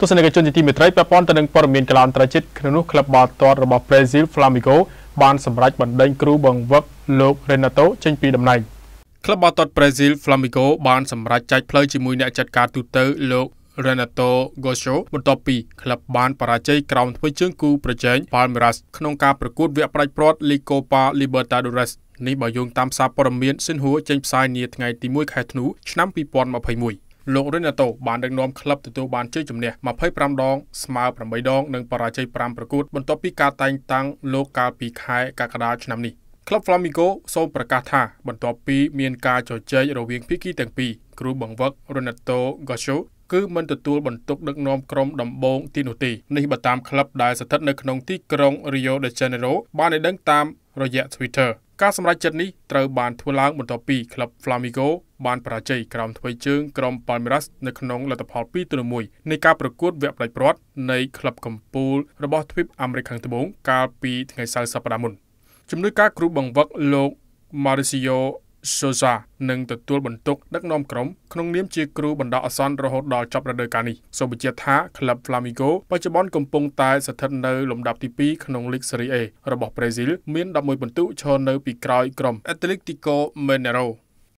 ទស្សនិកជនជាទីមេត្រីពាក់ព័ន្ធទៅនឹងព័ត៌មានកីឡាអន្តរជាតិក្នុងនោះក្លឹបបាល់ទាត់របស់ប្រេស៊ីល Flamengo បានសម្រេចបណ្ដេញគ្រូបង្វឹកលោក Renato ចេញពីតំណែងក្លឹបបាល់ទាត់ប្រេស៊ីល Flamengo បានសម្រេចចែកផ្លូវជាមួយអ្នកចាត់ការទូទៅលោក Renato Gaucho បន្ទាប់ពីក្លឹបបានបរាជ័យក្រោមធ្វើជើងគូប្រជែង Palmeiras ក្នុងការប្រកួតវគ្គផ្ដាច់ព្រាត់ Liga Copa Libertadores នេះបើយោងតាមសារព័ត៌មានស៊ិនហួរចេញផ្សាយនាថ្ងៃទី1ខែធ្នូឆ្នាំ2021លោករិនណាតូបានដឹកនាំក្លឹបទទួលបានជ័យជំនះ25ដងស្មើ8ដង និងបរាជ័យ5ប្រកួត បន្ទាប់ពីការតែងតាំងលោកកាលពីខែកក្កដាឆ្នាំនេះក្លឹប Flamingo សូមប្រកាសថាបន្ទាប់ពីមានការជជែករវាងភាគីទាំងពីរគ្រូបង្វឹក Renato Gacho គឺមិនទទួលបន្ទុកដឹកនាំក្រុមដំបងទីនោះទេនេះបើតាមក្លឹបដែលស្ថិតនៅក្នុងទីក្រុង Rio de Janeiro បានឲ្យដឹងតាមរយៈ Twitter ការសម្រេចចិត្តនេះត្រូវបានធ្វើឡើងបន្ទាប់ពីក្លឹប Flamengo បានបរាជ័យក្រោមថ្វីជើងក្រុម Palmeiras នៅក្នុងលទ្ធផល2-1នៃការប្រកួតវគ្គផ្ដាច់ព្រាត់នៃក្លឹបកំពូលរបស់ទ្វីបអាមេរិកខាងត្បូងកាលពីថ្ងៃសៅរ៍សប្តាហ៍មុនជំនួយការគ្រូបង្វឹកលោក Mauricio សូសានឹងទទួលបន្ទុកដឹកនាំក្រុមក្នុងនាមជាគ្រូបណ្ដោះអាសន្នរហូតដល់ចប់រដូវកាលនេះសូមបញ្ជាក់ថាក្លឹប Flamengo បច្ចុប្បន្នកំពុងតែស្ថិតនៅលំដាប់ទី2ក្នុង League Serie A របស់ប្រេស៊ីលមាន11ពិន្ទុឈរនៅពីក្រោយក្រុម Atlético Mineiro